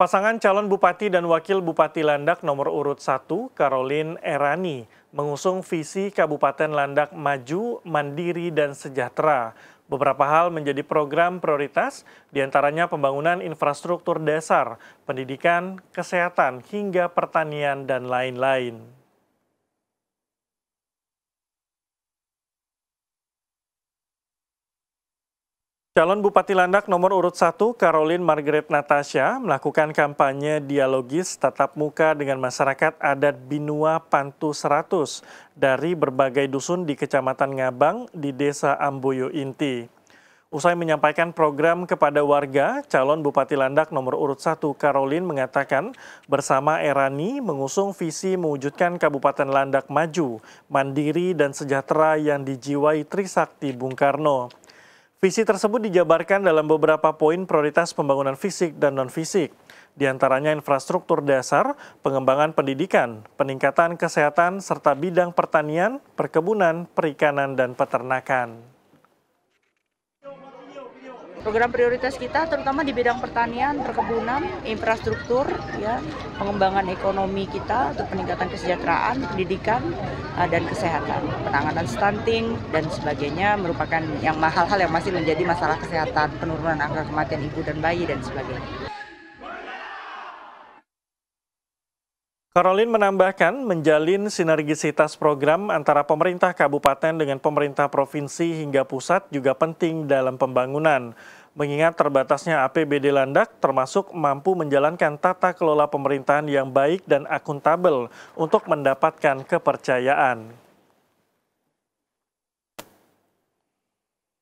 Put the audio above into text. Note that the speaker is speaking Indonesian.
Pasangan calon bupati dan wakil bupati Landak nomor urut 1, Caroline Erani, mengusung visi Kabupaten Landak maju, mandiri, dan sejahtera. Beberapa hal menjadi program prioritas, diantaranya pembangunan infrastruktur dasar, pendidikan, kesehatan, hingga pertanian, dan lain-lain. Calon Bupati Landak nomor urut 1 Caroline Margaret Natasha melakukan kampanye dialogis tatap muka dengan masyarakat adat Binua Pantu 100 dari berbagai dusun di Kecamatan Ngabang di Desa Amboyo Inti. Usai menyampaikan program kepada warga, calon Bupati Landak nomor urut 1 Caroline mengatakan bersama Erani mengusung visi mewujudkan Kabupaten Landak maju, mandiri dan sejahtera yang dijiwai Trisakti Bung Karno. Visi tersebut dijabarkan dalam beberapa poin prioritas pembangunan fisik dan non-fisik, di antaranya infrastruktur dasar, pengembangan pendidikan, peningkatan kesehatan, serta bidang pertanian, perkebunan, perikanan, dan peternakan. Program prioritas kita terutama di bidang pertanian, perkebunan, infrastruktur, ya, pengembangan ekonomi kita untuk peningkatan kesejahteraan, pendidikan, eh, dan kesehatan. Penanganan stunting dan sebagainya merupakan yang hal-hal yang masih menjadi masalah kesehatan, penurunan angka kematian ibu dan bayi dan sebagainya. Caroline menambahkan menjalin sinergisitas program antara pemerintah kabupaten dengan pemerintah provinsi hingga pusat juga penting dalam pembangunan. Mengingat terbatasnya APBD landak termasuk mampu menjalankan tata kelola pemerintahan yang baik dan akuntabel untuk mendapatkan kepercayaan.